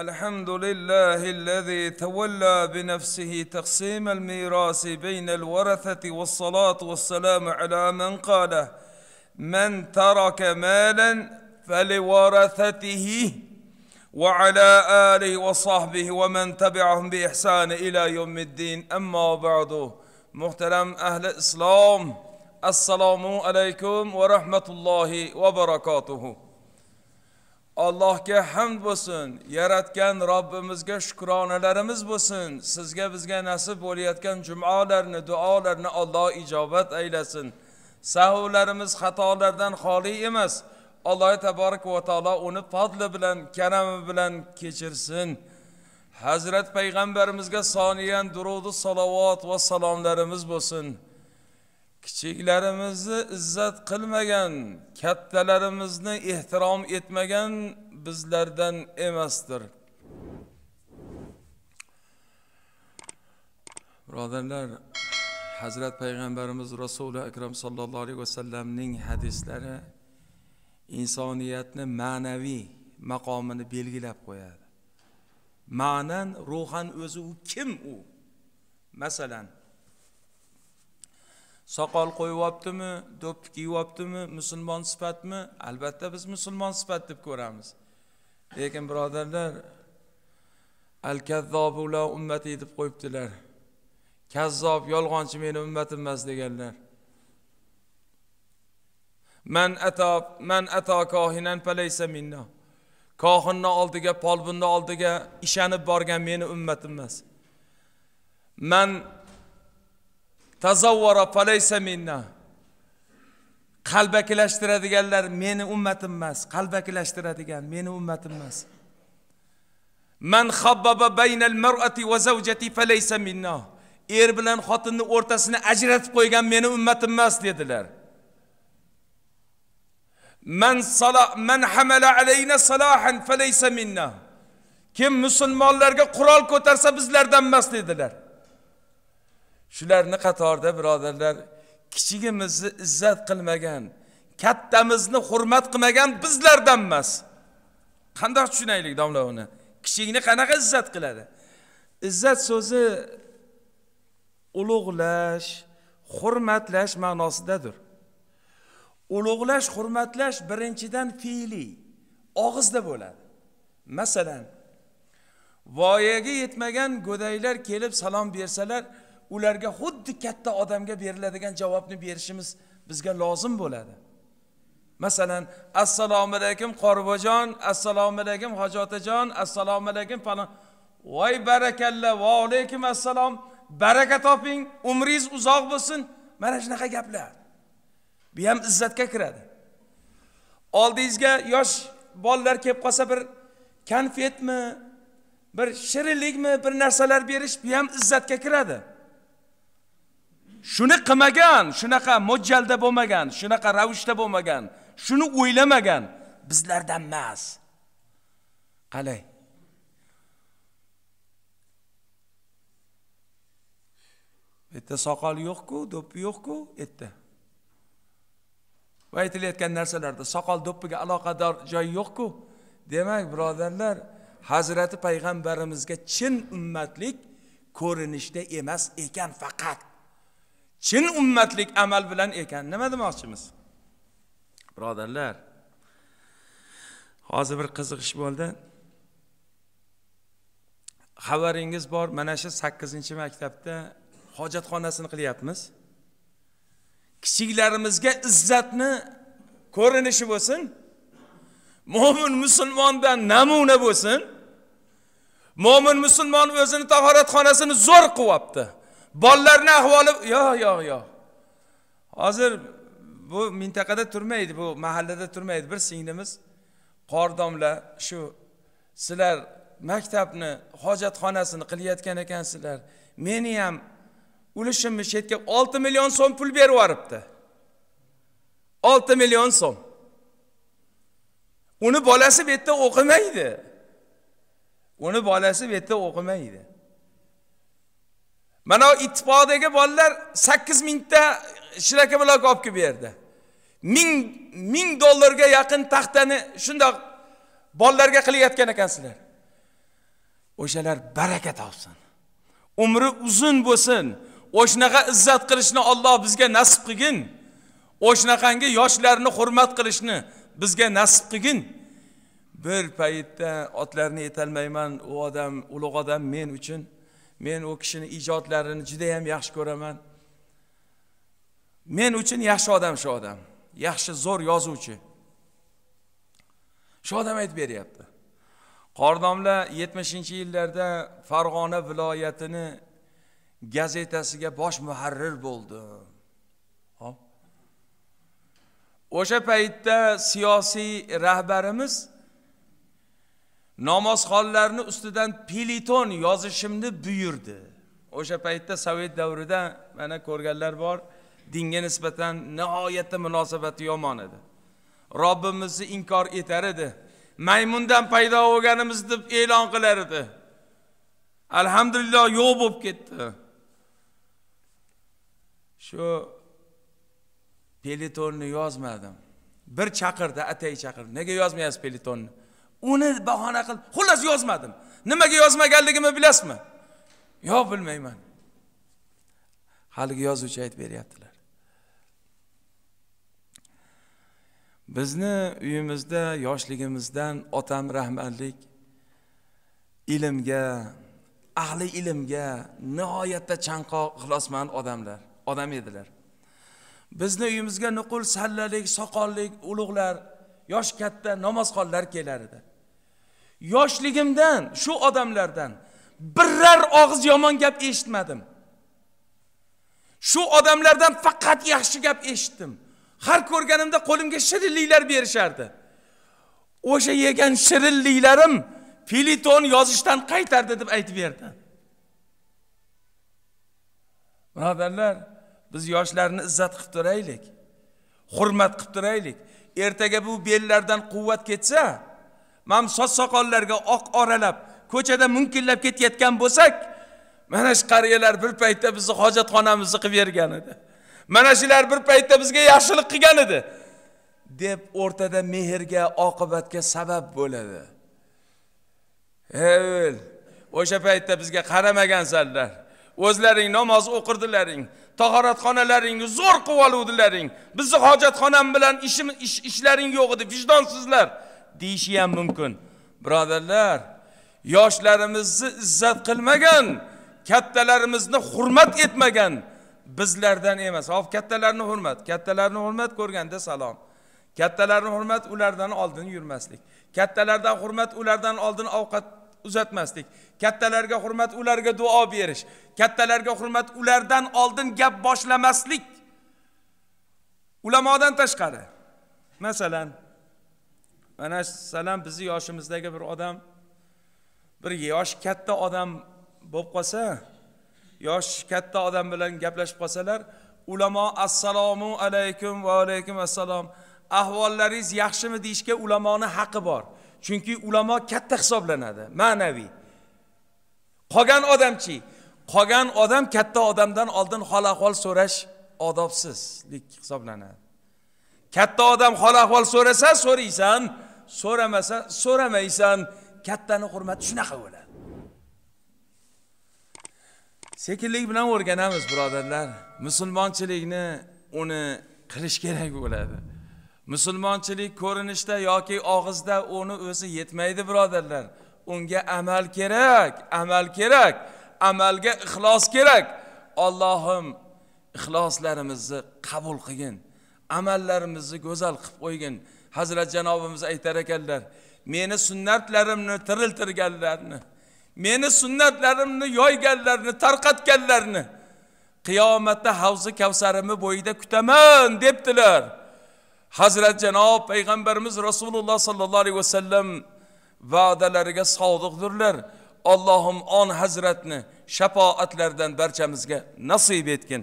الحمد لله الذي تولى بنفسه تقسيم الميراث بين الورثة والصلاة والسلام على من قاله من ترك مالا فلورثته وعلى آله وصحبه ومن تبعهم بإحسان إلى يوم الدين أما بعد محترم أهل الإسلام السلام عليكم ورحمة الله وبركاته allohga hamd bo'lsin yaratgan robbimizga shukronalarimiz bo'lsin sizga bizga nasib bo'layotgan jumolarni duolarni olloh ijobat aylasin sahvlarimiz xatolardan xoli emas alloh taborak va taolo uni fadli bilan karami bilan kechirsin hazrat payg'ambarimizga soniyan durudi salovat va salomlarimiz bo'lsin kichiklarimizni izzat qilmagan kattalarimizni ehtirom etmagan bizlardan emasdir birodarlar hazrat payg'ambarimiz rasuli akram sallallohu alayhi vasallamning hadislari insoniyatni ma'naviy maqomini belgilab qo'yadi ma'nan ruhan o'zi u kim u masalan soqol olibdimi do'ppi olibdimi musulmon sifatmi albatta biz musulmon sifat deb ko'ramiz lekin birodarlar al kazzobula ummati deb qo'yibdilar kazzob yolg'onchi meni ummatim emas deganlar man ato man ato kohinan palaysa minna kohinni oldiga polbinni oldiga ishonib borgan meni ummatim emas man tazavvara falaysa minna qalbakilashtiradiganlar meni ummatim emas qalbakilashtiradigan meni ummatim emas man habbaba baynal mar'ati va zawjati falaysa minna er bilan xotinni o'rtasini ajratib qo'ygan meni ummatim emas dedilar man sala man hamala alayna salahan falaysa minna kim musulmonlarga qurol ko'tarsa bizlardan emas dedilar shularni qatorida birodarlar kichigimizni izzat qilmagan kattamizni hurmat qilmagan bizlardan emas qandoq tushunaylik domla uni kichikni qanaqa izzat qiladi izzat so'zi ulug'lash hurmatlash ma'nosidadir ulug'lash hurmatlash birinchidan fe'liy og'izda bo'ladi masalan voyaga yetmagan go'daylar kelib salom bersalar ularga xuddi katta odamga beriladigan javobni berishimiz bizga lozim bo'ladi masalan assalomu alaykum qoribojon assalomu alaykum otajon assalomu alaykum falon voy barakalla va alaykum assalom baraka toping umringiz uzoq bo'lsin mana shunaqa gaplar bu ham izzatga kiradi oldingizga yosh bolalar kelib qolsa bir konfetmi bir shirinlikmi bir narsalar berish bu ham izzatga kiradi shuni qilmagan shunaqa mo'ljalda bo'lmagan shunaqa ravishda bo'lmagan shuni o'ylamagan bizlardan emas qalay bitta soqol yo'q-ku, do'ppi yo'q-ku, etdi. Va aytilayotgan narsalarda soqol do'ppiga aloqador joyi yo'q-ku. Demak, birodarlar, Hazrati payg'ambarimizga chin ummatlik ko'rinishda emas ekan faqat. chin ummatlik amal bilan ekan nima demoqchimiz birodarlar hozir bir qiziq ish bo'ldi xabaringiz bor mana shu sakkizinchi maktabda hojatxonasini qilyapmiz kichiklarimizga izzatni ko'rinishi bo'lsin mo'min musulmondan namuna bo'lsin mo'min musulmon o'zini tahoratxonasini zo'r qilyapti bolalarni ahvoli yo'q yo'q yo'q hozir bu mintaqada turmaydi bu mahallada turmaydi bir singlimiz qordomla shu sizlar maktabni hojatxonasini qilayotgan ekansizlar meni ham ulushimni chetga olti million so'm pul berib yuboribdi olti million so'm uni bolasi bu yerda o'qimaydi uni bolasi bu yerda o'qimaydi mana ittifoqdagi bolalar sakkiz mingta shilaka blok olib kelib berdi ming ming dollarga yaqin taxtani shundoq bolalarga qilayotgan ekansizlar o'shalar baraka topsin umri uzun bo'lsin o'shanaqa izzat qilishni Alloh bizga nasib qilgin o'shanaqangi yoshlarni hurmat qilishni bizga nasib qilgin bir paytda otlarini aytolmayman u odam ulug' odam men uchun men u kishini ijodlarini judayam yaxshi ko'raman men uchun yaxshi odam shu odam yaxshi zo'r yozuvchi shu odam aytib beryapti qordomla yetmishinchi yillarda farg'ona viloyatini gazetasiga bosh muharrir bo'ldi hop o'sha paytda siyosiy rahbarimiz namozxonlarni ustidan peliton yozishimni buyurdi o'sha paytda sovet davrida mana ko'rganlar bor dinga nisbatan nihoyatda munosabati yomon edi robbimizni inkor etar edi maymundan paydo bo'lganimiz deb e'lon qilar edi alhamdulillah yo'q bo'lib ketdi shu pelitonni yozmadim bir chaqirdi atay chaqirdi nega yozmayapsiz pelitonni uni bahona qilib xullas yozmadim nimaga yozmaganligimni bilasizmi yo'q bilmayman haligi yozuvchi aytib beryaptilar bizni uyimizda yoshligimizdan otam rahmatlik ilmga ahli ilmga nihoyatda chanqoq ixlosmand odamlar odam edilar bizni uyimizga nuqul sallalik soqollik ulug'lar yosh katta namozxonlar kelar edi yoshligimdan shu odamlardan biror og'iz yomon gap eshitmadim shu odamlardan faqat yaxshi gap eshitdim har ko'rganimda qo'limga shirinliklar berishardi o'sha yegan shirinliklarim filiton yozishdan qaytardi deb aytib berdi birodarlar biz yoshlarni izzat qilib turaylik hurmat qilib turaylik ertaga bu bellardan quvvat ketsa mana soch soqollarga oq oralab ko'chada munkillab ketayotgan bo'lsak mana shu qariyalar bir paytda bizni hojatxonamizni qilib bergan edi mana shular bir paytda bizga yaxshilik qilgan edi deb o'rtada mehrga oqibatga sabab bo'ladi e o'sha paytda bizga qaramagansanlar o'zlaring namoz o'qirdilaring tahoratxonalaringni zo'r qilib oluvdilaring bizni hojatxonam bilan ishim ish, ishlaring yo'q edi vijdonsizlar deyishi ham mumkin birodarlar yoshlarimizni izzat qilmagan kattalarimizni hurmat etmagan bizlardan emas hop kattalarni hurmat kattalarni hurmat ko'rganda salom kattalarni hurmat ulardan oldin yurmaslik kattalardan hurmat ulardan oldin ovqat uzatmaslik kattalarga hurmat ularga duo berish kattalarga hurmat ulardan oldin gap boshlamaslik ulamodan tashqari masalan mana salam bizni yoshimizdagi bir odam bir yoshi katta odam bo'lib qolsa yoshi katta odam bilan gaplashib qolsalar ulamo assalomu alaykum va alaykum assalom ahvollaringiz yaxshimi deyishga ulamoni haqqi bor chunki ulamo katta hisoblanadi ma'naviy qolgan odamchi qolgan odam katta odamdan oldin hol ahvol so'rash odobsizlik hisoblanadi katta odam hol ahvol so'rasa so'raysan so'ramasan so'ramaysan kattani hurmati shunaqa bo'ladi sekinlik bilan o'rganamiz birodarlar musulmonchilikni uni qilish kerak bo'ladi musulmonchilik ko'rinishda yoki og'izda uni o'zi yetmaydi birodarlar unga amal kerak amal kerak amalga ixlos kerak Allohim ixloslarimizni qabul qilgin amallarimizni go'zal qilib qo'ygin hazrat janobimiz aytar ekanlar meni sunnatlarimni tiriltirganlarni meni sunnatlarimni yoyganlarni tarqatganlarni qiyomatda havzi kavsarimni bo'yida kutaman debdilar hazrat janob payg'ambarimiz rasululloh sollallohu alayhi vasallam va'dalariga sodiqdirlar allohim on hazratni shafoatlaridan barchamizga nasib etgin